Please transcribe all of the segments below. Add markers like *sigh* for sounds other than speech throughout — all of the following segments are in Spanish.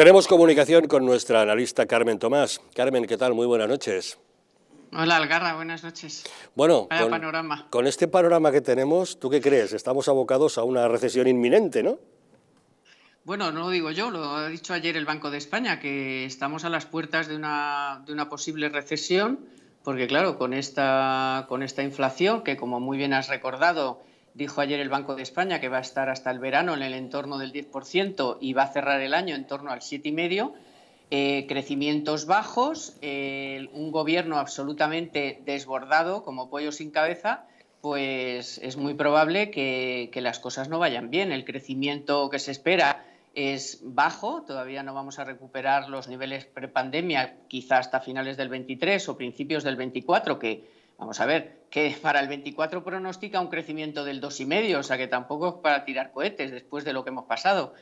Tenemos comunicación con nuestra analista Carmen Tomás. Carmen, ¿qué tal? Muy buenas noches. Hola, Algarra, buenas noches. Bueno, con, panorama. con este panorama que tenemos, ¿tú qué crees? Estamos abocados a una recesión inminente, ¿no? Bueno, no lo digo yo, lo ha dicho ayer el Banco de España, que estamos a las puertas de una, de una posible recesión, porque claro, con esta, con esta inflación, que como muy bien has recordado, Dijo ayer el Banco de España que va a estar hasta el verano en el entorno del 10% y va a cerrar el año en torno al 7,5%. Eh, crecimientos bajos, un gobierno absolutamente desbordado, como pollo sin cabeza, pues es muy probable que, las cosas no vayan bien. El crecimiento que se espera es bajo, todavía no vamos a recuperar los niveles prepandemia, quizá hasta finales del 23 o principios del 24, que Vamos a ver, que para el 24 pronostica un crecimiento del 2,5, o sea que tampoco es para tirar cohetes después de lo que hemos pasado.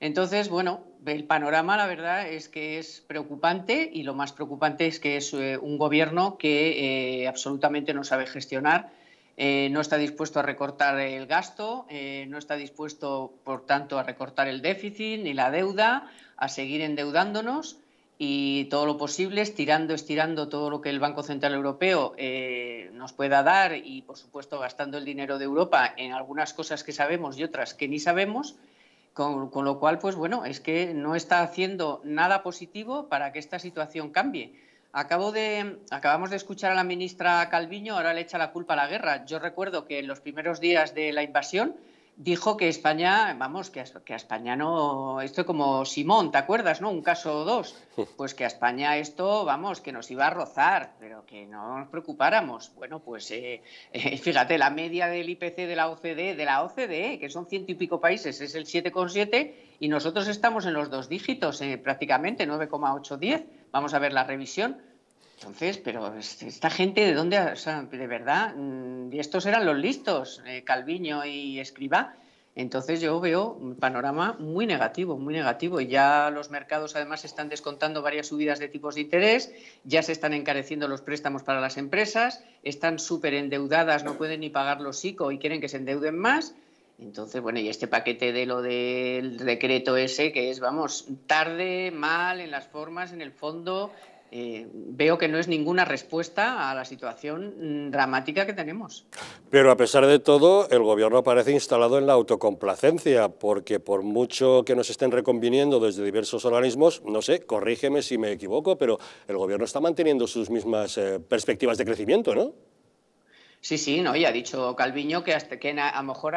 Entonces, bueno, el panorama la verdad es que es preocupante y lo más preocupante es que es eh, un gobierno que eh, absolutamente no sabe gestionar, eh, no está dispuesto a recortar el gasto, no está dispuesto, por tanto, a recortar el déficit ni la deuda, a seguir endeudándonos y todo lo posible, estirando, estirando todo lo que el Banco Central Europeo eh, nos pueda dar y, por supuesto, gastando el dinero de Europa en algunas cosas que sabemos y otras que ni sabemos, con, lo cual, pues bueno, es que no está haciendo nada positivo para que esta situación cambie. Acabo de, acabamos de escuchar a la ministra Calviño, ahora le echa la culpa a la guerra. Yo recuerdo que en los primeros días de la invasión dijo que España, vamos, que a, España no, esto como Simón, ¿te acuerdas, no? Un caso o dos. *laughs* Pues que a España esto, vamos, que nos iba a rozar, pero que no nos preocupáramos. Bueno, pues eh, eh, fíjate, la media del IPC de la OCDE, de la OCDE, que son ciento y pico países, es el 7,7 y nosotros estamos en los dos dígitos, eh, prácticamente 9,810. Vamos a ver la revisión entonces, pero este, esta gente, ¿de dónde? O sea, de verdad, y mm, estos eran los listos, eh, Calviño y Escriba. Entonces yo veo un panorama muy negativo, muy negativo. Y Ya los mercados además están descontando varias subidas de tipos de interés, ya se están encareciendo los préstamos para las empresas, están súper endeudadas, no pueden ni pagar los ICO y quieren que se endeuden más. Entonces, bueno, y este paquete de lo del decreto ese, que es, vamos, tarde, mal, en las formas, en el fondo, eh, veo que no es ninguna respuesta a la situación mm, dramática que tenemos. Pero a pesar de todo, el gobierno parece instalado en la autocomplacencia, porque por mucho que nos estén reconviniendo desde diversos organismos, no sé, corrígeme si me equivoco, pero el gobierno está manteniendo sus mismas eh, perspectivas de crecimiento, ¿no? Sí, sí, no, ya ha dicho Calviño que hasta que a, lo mejor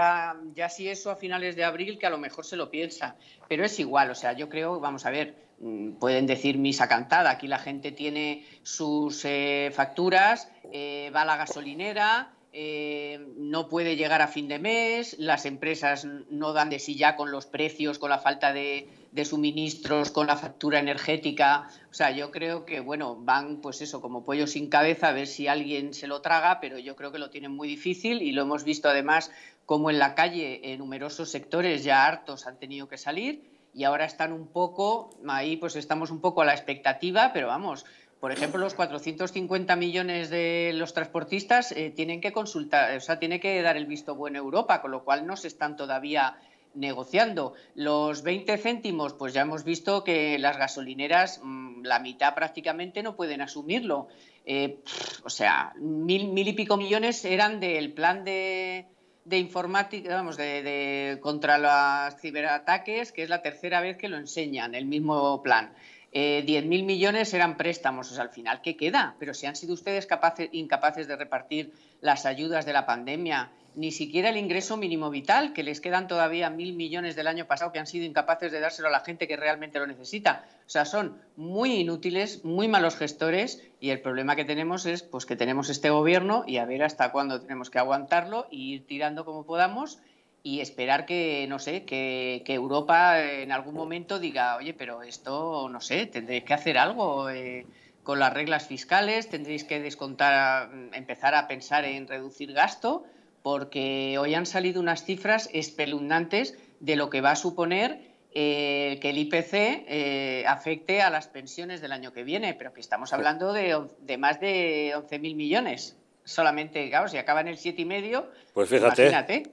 ya si eso a finales de abril que a lo mejor se lo piensa, pero es igual, o sea, yo creo, vamos a ver, mm, pueden decir misa cantada, aquí la gente tiene sus eh, facturas, eh, va a la gasolinera, eh, no puede llegar a fin de mes, las empresas no dan de sí ya con los precios, con la falta de, suministros, con la factura energética. O sea, yo creo que, bueno, van pues eso, como pollo sin cabeza, a ver si alguien se lo traga, pero yo creo que lo tienen muy difícil y lo hemos visto además como en la calle en eh, numerosos sectores ya hartos han tenido que salir y ahora están un poco, ahí pues estamos un poco a la expectativa, pero vamos, por ejemplo, los 450 millones de los transportistas eh, tienen que consultar, o sea, tiene que dar el visto bueno a Europa, con lo cual no se están todavía negociando. Los 20 céntimos, pues ya hemos visto que las gasolineras, mm, la mitad prácticamente no pueden asumirlo. Eh, o sea, mil, y pico millones eran del plan de, de informática, vamos, de, contra los ciberataques, que es la tercera vez que lo enseñan, el mismo plan. Eh, 10.000 millones eran préstamos, o sea, al final, ¿qué queda? Pero si han sido ustedes capaces, incapaces de repartir las ayudas de la pandemia, ni siquiera el ingreso mínimo vital, que les quedan todavía 1.000 millones del año pasado que han sido incapaces de dárselo a la gente que realmente lo necesita. O sea, son muy inútiles, muy malos gestores y el problema que tenemos es pues, que tenemos este gobierno y a ver hasta cuándo tenemos que aguantarlo e ir tirando como podamos y esperar que, no sé, que, Europa en algún momento diga, oye, pero esto, no sé, tendréis que hacer algo eh, con las reglas fiscales, tendréis que descontar, mm, empezar a pensar en reducir gasto, porque hoy han salido unas cifras espeluznantes de lo que va a suponer eh, que el IPC eh, afecte a las pensiones del año que viene, pero que estamos hablando de, de más de 11.000 millones solamente, claro, si acaba en el siete y medio, pues fíjate, *laughs*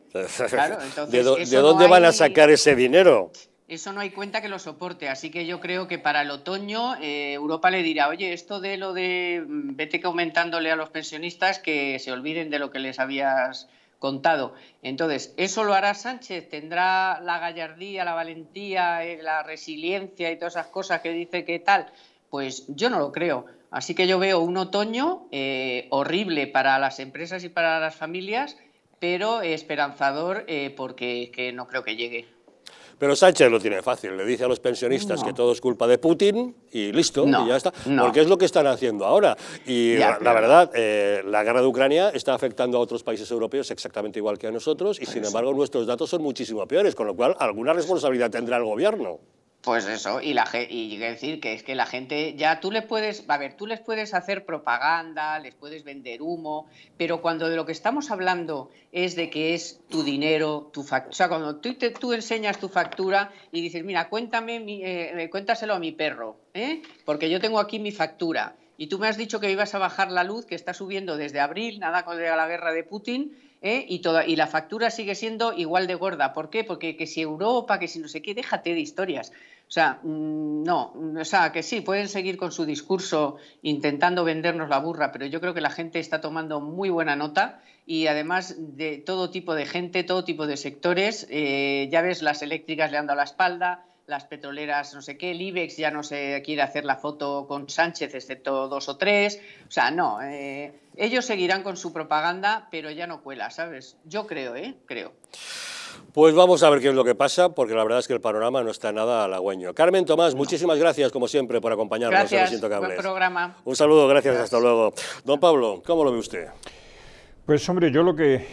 ¿De, dónde van a sacar ese dinero? Eso no hay cuenta que lo soporte, así que yo creo que para el otoño eh, Europa le dirá, oye, esto de lo de mm, vete aumentándole a los pensionistas que se olviden de lo que les habías contado. Entonces, eso lo hará Sánchez, tendrá la gallardía, la valentía, eh, la resiliencia y todas esas cosas que dice que tal. Pues yo no lo creo. Así que yo veo un otoño eh, horrible para las empresas y para las familias, pero esperanzador eh, porque no creo que llegue. Pero Sánchez lo tiene fácil, le dice a los pensionistas que todo es culpa de Putin y listo, y ya está. Porque es lo que están haciendo ahora. Y la, verdad, eh, la guerra de Ucrania está afectando a otros países europeos exactamente igual que a nosotros y sin embargo nuestros datos son muchísimo peores, con lo cual alguna responsabilidad tendrá el gobierno. Pues eso, y, la, y decir que es que la gente ya tú les puedes, a ver, tú les puedes hacer propaganda, les puedes vender humo, pero cuando de lo que estamos hablando es de que es tu dinero, tu factura, o sea, cuando tú, tú enseñas tu factura y dices, mira, cuéntame, eh, eh, cuéntaselo a mi perro, ¿eh? porque yo tengo aquí mi factura y tú me has dicho que ibas a bajar la luz, que está subiendo desde abril, nada con la guerra de Putin, ¿eh? y, toda, y la factura sigue siendo igual de gorda. ¿Por qué? Porque que si Europa, que si no sé qué, déjate de historias. O sea, mm, no, o sea, que sí, pueden seguir con su discurso intentando vendernos la burra, pero yo creo que la gente está tomando muy buena nota y además de todo tipo de gente, todo tipo de sectores. Eh, ya ves, las eléctricas le han dado la espalda, las petroleras no sé qué, el IBEX ya no se quiere hacer la foto con Sánchez, excepto dos o tres. O sea, no, eh, ellos seguirán con su propaganda, pero ya no cuela, ¿sabes? Yo creo, ¿eh? Creo. Pues vamos a ver qué es lo que pasa, porque la verdad es que el panorama no está nada halagüeño. Carmen Tomás, muchísimas gracias, como siempre, por acompañarnos gracias, en Cables. programa. Un saludo, gracias, gracias, hasta luego. Don Pablo, ¿cómo lo ve usted? Pues hombre, yo lo que...